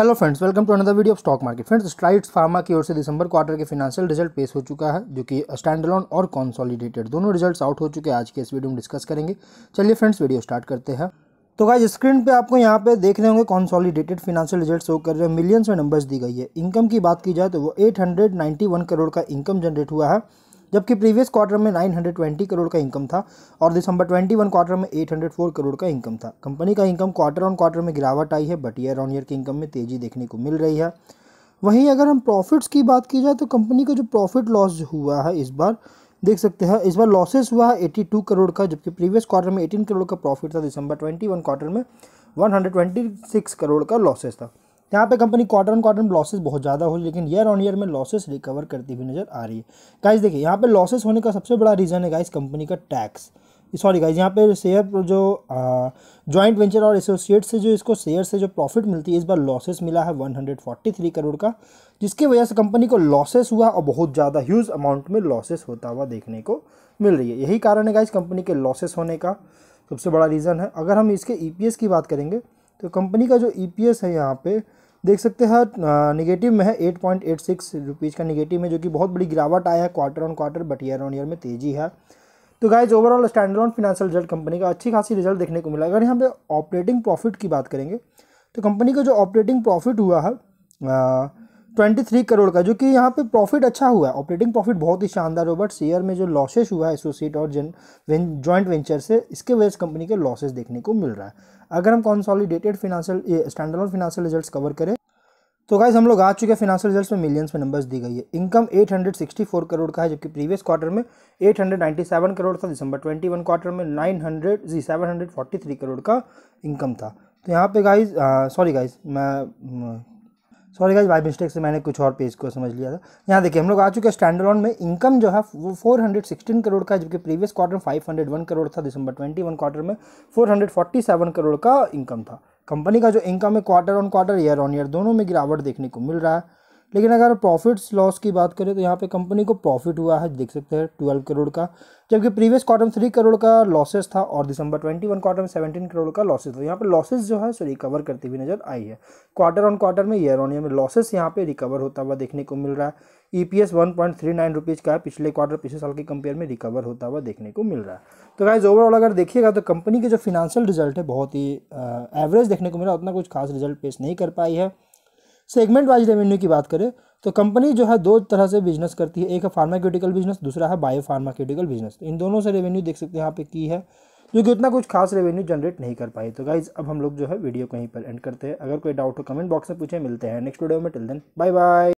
hello friends welcome to another video of stock market friends Strides Pharma की ओर से दिसंबर क्वार्टर के फिनाशियल रिजल्ट पेश हो चुका है जो कि स्टैंडलोन और कॉन्सोलिडेटेड दोनों रिजल्ट्स आउट हो चुके हैं आज के इस वीडियो में डिस्कस करेंगे चलिए फ्रेंड्स वीडियो स्टार्ट करते हैं तो गाइज स्क्रीन पे आपको यहाँ पे देख रहे होंगे कॉन्सॉलिडेटेड फिनेंशियल रिजल्ट शो कर रहे हैं मिलियंस में नंबर्स दी गई है इनकम की बात की जाए तो वो 891 करोड़ का इनकम जनरेट हुआ है जबकि प्रीवियस क्वार्टर में 920 करोड़ का इनकम था और दिसंबर 21 क्वार्टर में 804 करोड़ का इनकम था कंपनी का इनकम क्वार्टर ऑन क्वार्टर में गिरावट आई है बट ईयर ऑन ईयर की इनकम में तेज़ी देखने को मिल रही है वहीं अगर हम प्रॉफिट्स की बात की जाए तो कंपनी का जो प्रॉफिट लॉस हुआ है इस बार देख सकते हैं इस बार लॉसेस हुआ है 82 करोड़ का जबकि प्रीवियस क्वार्टर में एटीन करोड़ का प्रॉफिट था दिसंबर ट्वेंटी क्वार्टर में वन करोड़ का लॉसेस था यहाँ पे company quarter on quarter losses बहुत ज़्यादा हो लेकिन ईयर ऑन ईयर में लॉसेस रिकवर करती हुई नज़र आ रही है गाइस देखिए यहाँ पे लॉसेस होने का सबसे बड़ा रीज़न है गाइस कंपनी का टैक्स सॉरी गाइज यहाँ पे शेयर जो जॉइंट वेंचर और एसोसिएट से जो इसको शेयर से जो प्रॉफिट मिलती है इस बार लॉसेस मिला है वन करोड़ का जिसकी वजह से कंपनी को लॉसेस हुआ और बहुत ज़्यादा ह्यूज अमाउंट में लॉसेस होता हुआ देखने को मिल रही है यही कारण है गाइज कंपनी के लॉसेस होने का सबसे बड़ा रीज़न है अगर हम इसके ई e की बात करेंगे तो कंपनी का जो ई e है यहाँ पर देख सकते हैं निगेटिव हाँ, में है eight point eight six rupees का निगेटिव है जो कि बहुत बड़ी गिरावट आया है quarter on quarter but year on year में तेज़ी है तो guys overall standard on financial result company का अच्छी खासी रिजल्ट देखने को मिला अगर यहाँ पे ऑपरेटिंग प्रॉफिट की बात करेंगे तो कंपनी का जो ऑपरेटिंग प्रॉफिट हुआ है हाँ, 23 करोड़ का जो कि यहाँ पे प्रॉफिट अच्छा हुआ है ऑपरेटिंग प्रॉफिट बहुत ही शानदार हो बट शेयर में जो लॉसेस हुआ है एसोसिएट और जन जॉइंट वेंचर से इसके वजह से कंपनी के लॉसेस देखने को मिल रहा है अगर हम consolidated financial standard financial result cover करें तो गाइज हम लोग आ चुके हैं फिनांशियल रिजल्ट में मिलियंस में नंबर्स दी गई है इनकम 864 करोड़ का है जबकि प्रीवियस क्वार्टर में 897 करोड़ था दिसंबर 21 क्वार्टर में 900 जी 743 करोड़ का इनकम था तो यहाँ पे गाइज सॉरी गाइज मैं सॉरी गाइज बाई मिस्टेक से मैंने कुछ और पेज को समझ लिया था यहाँ देखिए हम लोग आ चुके हैं स्टैंड ऑन में इनकम जो है वो 416 करोड़ का जबकि प्रीवियस क्वार्टर में 501 करोड़ था दिसंबर 21 क्वार्टर में 447 करोड़ का इनकम था कंपनी का जो इनकम है quarter on quarter year on year दोनों में गिरावट देखने को मिल रहा है लेकिन अगर प्रॉफिट्स लॉस की बात करें तो यहाँ पे कंपनी को प्रॉफिट हुआ है देख सकते हैं ट्वेल्व करोड़ का जबकि प्रीवियस क्वार्टर में थ्री करोड़ का लॉसेस था और दिसंबर ट्वेंटी वन क्वार्टर में सेवेंटीन करोड़ का लॉसेस था यहाँ पे लॉसेस जो है सो रिकवर करती हुई नजर आई है क्वार्टर ऑन क्वार्टर में ईयर ऑन ईयर में लॉसेस यहाँ पे रिकवर होता हुआ देखने को मिल रहा है E P S one point three nine rupees का पिछले क्वार्टर पिछले साल के कंपेयर में रिकवर होता हुआ देखने को मिल रहा है तो गाइज ओवरऑल अगर देखिएगा तो कंपनी के जो फिनंशियल रिजल्ट है बहुत ही एवरेज देखने को मिला उतना कुछ खास रिजल्ट पेश नहीं कर पाई है सेगमेंट वाइज रेवेन्यू की बात करें तो कंपनी जो है दो तरह से बिजनेस करती है एक है फार्माक्यूटिकल बिजनेस दूसरा है बायो फार्माक्यूटिकल बिजनेस इन दोनों से रेवेन्यू देख सकते हैं यहाँ पे की है जो कि उतना कुछ खास रेवेन्यू जनरेट नहीं कर पाई तो गाइज अब हम लोग जो है वीडियो कहीं पर एंड करते हैं अगर कोई डाउट हो कमेंट बॉक्स में पूछे मिलते हैं नेक्स्ट वीडियो में टिल देन बाय बाय